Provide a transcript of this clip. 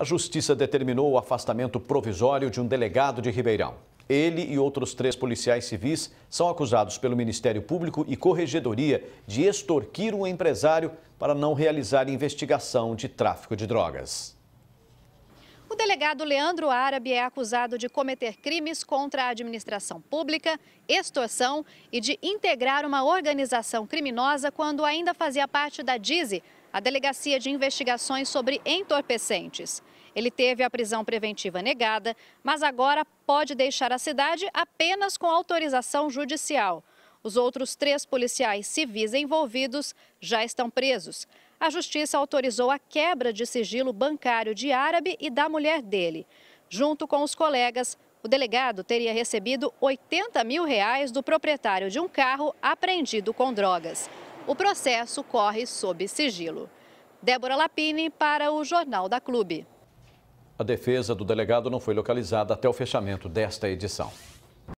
a Justiça determinou o afastamento provisório de um delegado de Ribeirão. Ele e outros três policiais civis são acusados pelo Ministério Público e Corregedoria de extorquir um empresário para não realizar investigação de tráfico de drogas delegado Leandro Árabe é acusado de cometer crimes contra a administração pública, extorsão e de integrar uma organização criminosa quando ainda fazia parte da DISE, a Delegacia de Investigações sobre Entorpecentes. Ele teve a prisão preventiva negada, mas agora pode deixar a cidade apenas com autorização judicial. Os outros três policiais civis envolvidos já estão presos. A justiça autorizou a quebra de sigilo bancário de árabe e da mulher dele. Junto com os colegas, o delegado teria recebido 80 mil reais do proprietário de um carro apreendido com drogas. O processo corre sob sigilo. Débora Lapini para o Jornal da Clube. A defesa do delegado não foi localizada até o fechamento desta edição.